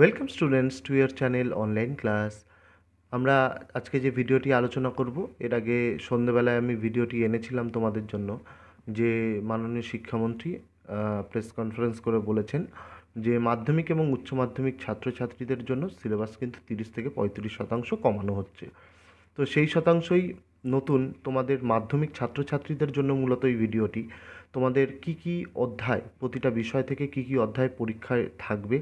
Welcome students to your channel online class আমরা আজকে যে ভিডিওটি আলোচনা করব এর আগে সন্ধেবেলায় আমি ভিডিওটি এনেছিলাম তোমাদের জন্য যে মাননীয় শিক্ষামন্ত্রী প্রেস কনফারেন্স করে বলেছেন যে মাধ্যমিক এবং উচ্চ মাধ্যমিক ছাত্রছাত্রীদের জন্য সিলেবাস কিন্তু তিরিশ থেকে পঁয়ত্রিশ শতাংশ কমানো হচ্ছে তো সেই শতাংশই নতুন তোমাদের মাধ্যমিক ছাত্রছাত্রীদের জন্য মূলত এই ভিডিওটি তোমাদের কি কি অধ্যায় প্রতিটা বিষয় থেকে কি কি অধ্যায় পরীক্ষায় থাকবে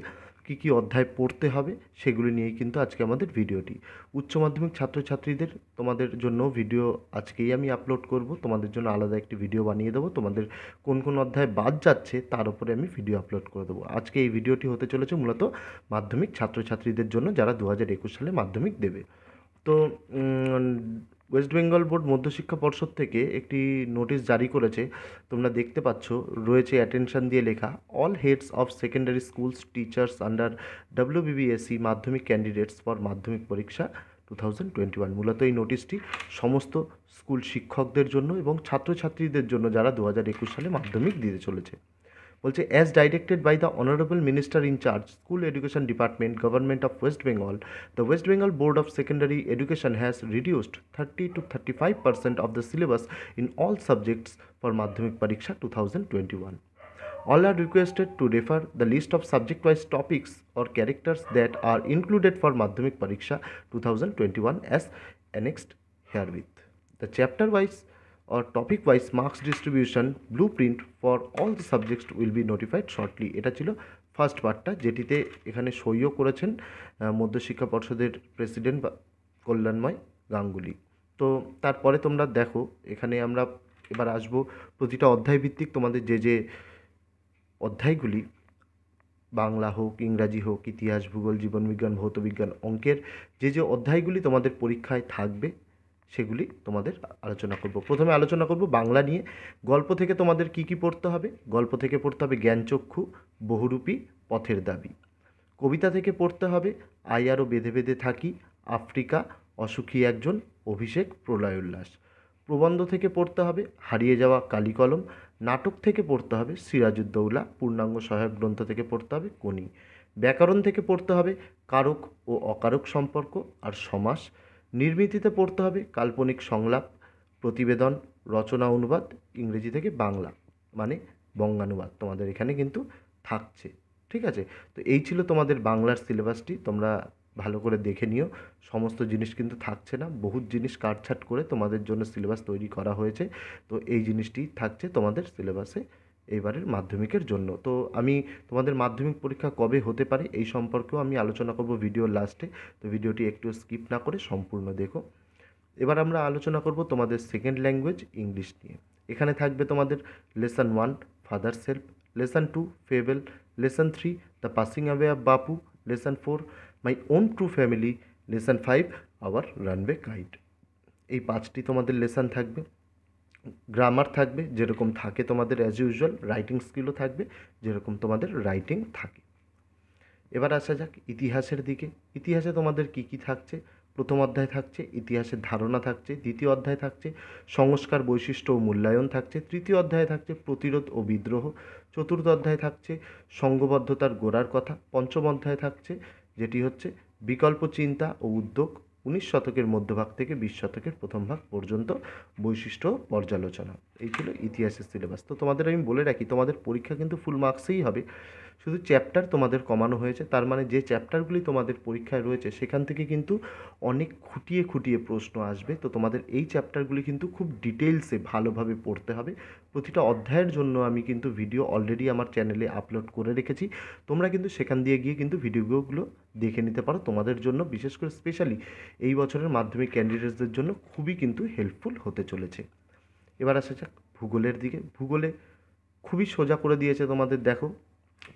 কি কি অধ্যায় পড়তে হবে সেগুলি নিয়েই কিন্তু আজকে আমাদের ভিডিওটি উচ্চ মাধ্যমিক ছাত্রছাত্রীদের তোমাদের জন্য ভিডিও আজকেই আমি আপলোড করব তোমাদের জন্য আলাদা একটি ভিডিও বানিয়ে দেবো তোমাদের কোন কোন অধ্যায় বাদ যাচ্ছে তার উপরে আমি ভিডিও আপলোড করে দেবো আজকে এই ভিডিওটি হতে চলেছে মূলত মাধ্যমিক ছাত্রছাত্রীদের জন্য যারা দু সালে মাধ্যমিক দেবে তো ওয়েস্ট বেঙ্গল বোর্ড মধ্যশিক্ষা পর্ষদ থেকে একটি নোটিশ জারি করেছে তোমরা দেখতে পাচ্ছ রয়েছে অ্যাটেনশন দিয়ে লেখা all heads of secondary schools teachers under WBBSE মাধ্যমিক ক্যান্ডিডেটস ফর মাধ্যমিক পরীক্ষা টু থাউজেন্ড টোয়েন্টি ওয়ান মূলত এই নোটিশটি সমস্ত স্কুল শিক্ষকদের জন্য এবং ছাত্রছাত্রীদের জন্য যারা দু হাজার একুশ সালে মাধ্যমিক দিতে চলেছে বলছে as directed by the honourable minister in charge school education department government of West Bengal the West Bengal board of secondary education has reduced thirty to thirty five percent of the syllabus in all subjects for মাধ্যমিক পরীক্ষা two thousand twenty one All are requested to refer the list of subject-wise topics or characters that are included for Madhyamik Pariksha 2021 as annexed herewith. The chapter-wise or topic wise marks distribution blueprint for all the subjects will be notified shortly এটা ছিল first পার্টটা যেটিতে এখানে সইও করেছেন মধ্যশিক্ষা পর্ষদের president বা কল্যাণময় গাঙ্গুলি তো তারপরে তোমরা দেখো এখানে আমরা এবার আসবো প্রতিটা অধ্যায় ভিত্তিক তোমাদের যে যে অধ্যায়গুলি বাংলা হোক ইংরাজি হোক ইতিহাস ভূগোল জীবনবিজ্ঞান ভৌতবিজ্ঞান অঙ্কের যে যে অধ্যায়গুলি তোমাদের পরীক্ষায় থাকবে সেগুলি তোমাদের আলোচনা করব প্রথমে আলোচনা করব বাংলা নিয়ে গল্প থেকে তোমাদের কি কি পড়তে হবে গল্প থেকে পড়তে হবে জ্ঞানচক্ষু বহুরূপী পথের দাবি কবিতা থেকে পড়তে হবে আই আরও বেঁধে বেঁধে থাকি আফ্রিকা অসুখী একজন অভিষেক প্রলয় উল্লাস প্রবন্ধ থেকে পড়তে হবে হারিয়ে যাওয়া কালিকলম নাটক থেকে পড়তে হবে সিরাজুদ্দৌলা পূর্ণাঙ্গ সহায়ক গ্রন্থ থেকে পড়তে হবে কোনি ব্যাকরণ থেকে পড়তে হবে কারক ও অকারক সম্পর্ক আর সমাস নির্মিতিতে পড়তে হবে কাল্পনিক সংলাপ প্রতিবেদন রচনা অনুবাদ ইংরেজি থেকে বাংলা মানে বঙ্গানুবাদ তোমাদের এখানে কিন্তু থাকছে ঠিক আছে তো এই ছিল তোমাদের বাংলার সিলেবাসটি তোমরা ভালো করে দেখে নিও সমস্ত জিনিস কিন্তু থাকছে না বহুত জিনিস কাটছাট করে তোমাদের জন্য সিলেবাস তৈরি করা হয়েছে তো এই জিনিসটি থাকছে তোমাদের সিলেবাসে এইবারের মাধ্যমিকের জন্য তো আমি তোমাদের মাধ্যমিক পরীক্ষা কবে হতে পারে এই সম্পর্কেও আমি আলোচনা করব ভিডিওর লাস্টে তো ভিডিওটি একটু স্কিপ না করে সম্পূর্ণ দেখো এবার আমরা আলোচনা করব তোমাদের সেকেন্ড ল্যাঙ্গুয়েজ ইংলিশ নিয়ে এখানে থাকবে তোমাদের lesson one father self lesson two fable lesson three the passing away of Bapu lesson four my own true family lesson five our runaway guide এই পাঁচটি তোমাদের লেসন থাকবে গ্রামার থাকবে যেরকম থাকে তোমাদের অ্যাজ ইউজুয়াল রাইটিং স্কিলও থাকবে যেরকম তোমাদের রাইটিং থাকে এবার আসা যাক ইতিহাসের দিকে ইতিহাসে তোমাদের কি কি থাকছে প্রথম অধ্যায় থাকছে ইতিহাসের ধারণা থাকছে দ্বিতীয় অধ্যায় থাকছে সংস্কার বৈশিষ্ট্য ও মূল্যায়ন থাকছে তৃতীয় অধ্যায় থাকছে প্রতিরোধ ও বিদ্রোহ চতুর্থ অধ্যায় থাকছে সঙ্গবদ্ধতার গোড়ার কথা পঞ্চম অধ্যায় থাকছে যেটি হচ্ছে বিকল্প চিন্তা ও উদ্যোগ উনিশ শতকের মধ্যভাগ থেকে বিশ শতকের প্রথম ভাগ পর্যন্ত বৈশিষ্ট্য পর্যালোচনা এই ছিল ইতিহাসের সিলেবাস তো তোমাদের আমি বলে রাখি তোমাদের পরীক্ষা কিন্তু ফুল মার্কসেই হবে শুধু চ্যাপ্টার তোমাদের কমানো হয়েছে তার মানে যে চ্যাপ্টারগুলি তোমাদের পরীক্ষায় রয়েছে সেখান থেকে কিন্তু অনেক খুঁটিয়ে খুঁটিয়ে প্রশ্ন আসবে তো তোমাদের এই চ্যাপ্টারগুলি কিন্তু খুব ডিটেলসে ভালোভাবে পড়তে হবে প্রতিটা অধ্যায়ের জন্য আমি কিন্তু ভিডিও অলরেডি আমার চ্যানেলে আপলোড করে রেখেছি তোমরা কিন্তু সেখান দিয়ে গিয়ে কিন্তু ভিডিওগুলো দেখে নিতে পারো তোমাদের জন্য বিশেষ করে স্পেশালি এই বছরের মাধ্যমিক ক্যান্ডিডেটসদের জন্য খুবই কিন্তু হেল্পফুল হতে চলেছে এবার আসা যাক ভূগোলের দিকে ভূগোলে খুবই সোজা করে দিয়েছে তোমাদের দেখো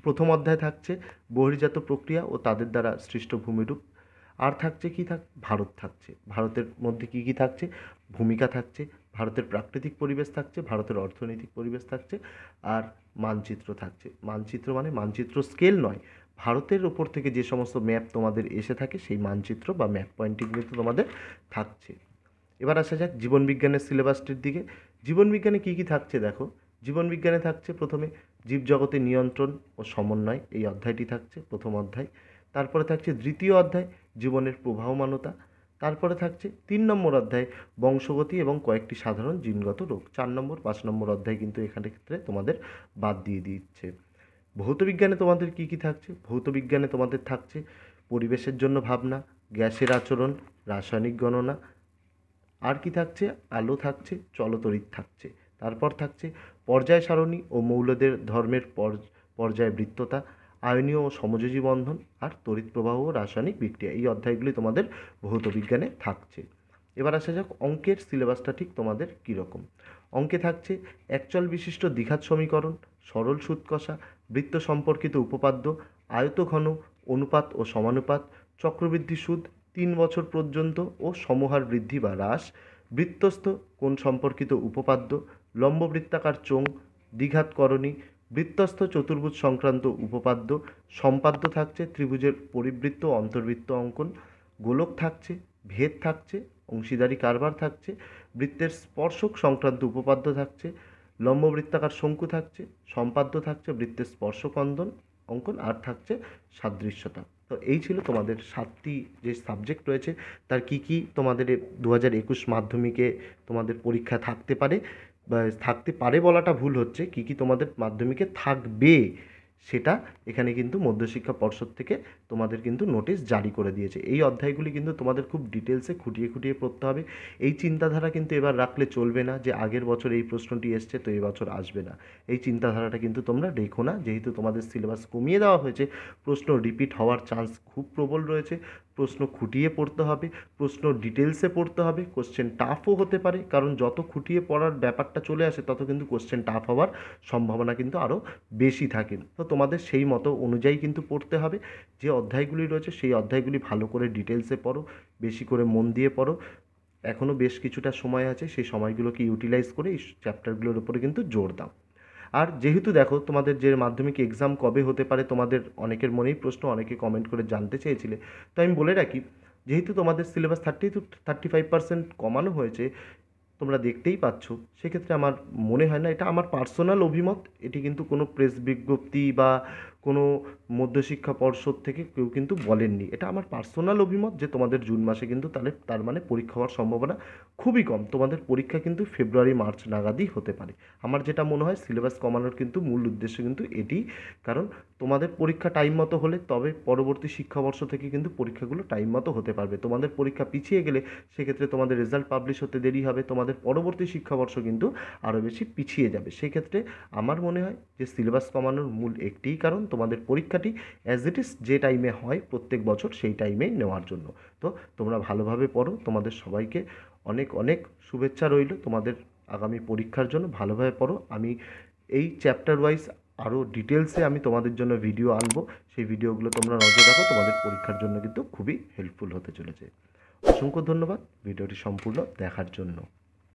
প্রথম অধ্যায় থাকছে বহির্জাত প্রক্রিয়া ও তাদের দ্বারা সৃষ্ট ভূমিরূপ আর থাকছে কি থাক ভারত থাকছে ভারতের মধ্যে কি কি থাকছে ভূমিকা থাকছে ভারতের প্রাকৃতিক পরিবেশ থাকছে ভারতের অর্থনৈতিক পরিবেশ থাকছে আর মানচিত্র থাকছে মানচিত্র মানে মানচিত্র স্কেল নয় ভারতের ওপর থেকে যে সমস্ত ম্যাপ তোমাদের এসে থাকে সেই মানচিত্র বা ম্যাপ পয়েন্টটি কিন্তু তোমাদের থাকছে এবার আসা যাক জীবনবিজ্ঞানের সিলেবাসটির দিকে জীবনবিজ্ঞানে কী কী থাকছে দেখো জীবনবিজ্ঞানে থাকছে প্রথমে জীবজগতের নিয়ন্ত্রণ ও সমন্বয় এই অধ্যায়টি থাকছে প্রথম অধ্যায় তারপরে থাকছে দ্বিতীয় অধ্যায় জীবনের প্রবাহমানতা তারপরে থাকছে তিন নম্বর অধ্যায় বংশগতি এবং কয়েকটি সাধারণ জিনগত রোগ চার নম্বর পাঁচ নম্বর অধ্যায় কিন্তু এখানে ক্ষেত্রে তোমাদের বাদ দিয়ে দিচ্ছে ভৌতবিজ্ঞানে তোমাদের কি কি থাকছে ভৌতবিজ্ঞানে তোমাদের থাকছে পরিবেশের জন্য ভাবনা গ্যাসের আচরণ রাসায়নিক গণনা আর কি থাকছে আলো থাকছে চলতরিৎ থাকছে তারপর থাকছে পর্যায় সারণী ও মৌলদের ধর্মের পর্যায় বৃত্ততা আয়নীয় ও সমযোজী বন্ধন আর তড়িৎ প্রবাহ ও রাসায়নিক বিক্রিয়া এই অধ্যায়গুলি তোমাদের ভৌত বিজ্ঞানে থাকছে এবার আসা যাক অঙ্কের সিলেবাসটা ঠিক তোমাদের কীরকম অঙ্কে থাকছে একচল বিশিষ্ট দ্বিঘাত সমীকরণ সরল সুদ কষা বৃত্ত সম্পর্কিত উপপাদ্য আয়ত ঘন অনুপাত ও সমানুপাত চক্রবৃদ্ধি সুদ তিন বছর পর্যন্ত ও সমহার বৃদ্ধি বা হ্রাস বৃত্তস্থ কোণ সম্পর্কিত উপপাদ্য লম্ববৃত্তাকার চোঙ দ্বিঘাতকরণী বৃত্তস্থ চতুর্ভুজ সংক্রান্ত উপপাদ্য সম্পাদ্য থাকছে ত্রিভুজের পরিবৃত্ত অন্তর্বৃত্ত অঙ্কন গোলক থাকছে ভেদ থাকছে অংশীদারি কারবার থাকছে বৃত্তের স্পর্শক সংক্রান্ত উপপাদ্য থাকছে লম্ববৃত্তাকার শঙ্কু থাকছে সম্পাদ্য থাকছে বৃত্তের স্পর্শকন্দন অঙ্কন আর থাকছে সাদৃশ্যতা তো এই ছিল তোমাদের সাতটি যে সাবজেক্ট রয়েছে তার কি কি তোমাদের দু হাজার একুশ মাধ্যমিকে তোমাদের পরীক্ষা থাকতে পারে থাকতে পারে বলাটা ভুল হচ্ছে কি কি তোমাদের মাধ্যমিকে থাকবে সেটা এখানে কিন্তু মধ্যশিক্ষা পর্ষদ থেকে তোমাদের কিন্তু নোটিশ জারি করে দিয়েছে এই অধ্যায়গুলি কিন্তু তোমাদের খুব ডিটেলসে খুঁটিয়ে খুঁটিয়ে পড়তে হবে এই চিন্তাধারা কিন্তু এবার রাখলে চলবে না যে আগের বছর এই প্রশ্নটি এসছে তো এবছর আসবে না এই চিন্তাধারাটা কিন্তু তোমরা রেখো না যেহেতু তোমাদের সিলেবাস কমিয়ে দেওয়া হয়েছে প্রশ্ন রিপিট হওয়ার চান্স খুব প্রবল রয়েছে প্রশ্ন খুঁটিয়ে পড়তে হবে প্রশ্ন ডিটেলসে পড়তে হবে কোশ্চেন টাফও হতে পারে কারণ যত খুঁটিয়ে পড়ার ব্যাপারটা চলে আসে তত কিন্তু কোশ্চেন টাফ হওয়ার সম্ভাবনা কিন্তু আরও বেশি থাকে তো তোমাদের সেই মতো অনুযায়ী কিন্তু পড়তে হবে যে অধ্যায়গুলি রয়েছে সেই অধ্যায়গুলি ভালো করে ডিটেলসে পড়ো বেশি করে মন দিয়ে পড়ো এখনও বেশ কিছুটা সময় আছে সেই সময়গুলোকে ইউটিলাইজ করে এই চ্যাপ্টারগুলোর উপরে কিন্তু জোর দাও আর যেহেতু দেখো তোমাদের যে মাধ্যমিক এক্সাম কবে হতে পারে তোমাদের অনেকের মনেই প্রশ্ন অনেকে কমেন্ট করে জানতে চেয়েছিলে তো আমি বলে রাখি যেহেতু তোমাদের syllabus thirty to thirty five percent কমানো হয়েছে তোমরা দেখতেই পাচ্ছ সেক্ষেত্রে আমার মনে হয় না এটা আমার পার্সোনাল অভিমত এটি কিন্তু কোনো প্রেস বিজ্ঞপ্তি বা কোনো মধ্যশিক্ষা পর্ষদ থেকে কেউ কিন্তু বলেননি এটা আমার পার্সোনাল অভিমত যে তোমাদের জুন মাসে কিন্তু তাহলে তার মানে পরীক্ষা হওয়ার সম্ভাবনা খুবই কম তোমাদের পরীক্ষা কিন্তু ফেব্রুয়ারি মার্চ নাগাদই হতে পারে আমার যেটা মনে হয় সিলেবাস কমানোর কিন্তু মূল উদ্দেশ্য কিন্তু এটি কারণ তোমাদের পরীক্ষা টাইম মতো হলে তবে পরবর্তী শিক্ষাবর্ষ থেকে কিন্তু পরীক্ষাগুলো টাইম মতো হতে পারবে তোমাদের পরীক্ষা পিছিয়ে গেলে সেক্ষেত্রে তোমাদের রেজাল্ট পাবলিশ হতে দেরি হবে তোমাদের পরবর্তী শিক্ষাবর্ষ কিন্তু আরও বেশি পিছিয়ে যাবে সেক্ষেত্রে আমার মনে হয় যে সিলেবাস কমানোর মূল একটিই কারণ তোমাদের পরীক্ষাটি অ্যাজ ইট ইজ যে টাইমে হয় প্রত্যেক বছর সেই টাইমেই নেওয়ার জন্য তো তোমরা ভালোভাবে পড়ো তোমাদের সবাইকে অনেক অনেক শুভেচ্ছা রইল তোমাদের আগামী পরীক্ষার জন্য ভালোভাবে পড়ো আমি এই চ্যাপ্টার ওয়াইজ আরও ডিটেলসে আমি তোমাদের জন্য ভিডিও আনবো সেই ভিডিওগুলো তোমরা নজর রাখো তোমাদের পরীক্ষার জন্য কিন্তু খুবই হেল্পফুল হতে চলেছে অসংখ্য ধন্যবাদ ভিডিওটি সম্পূর্ণ দেখার জন্য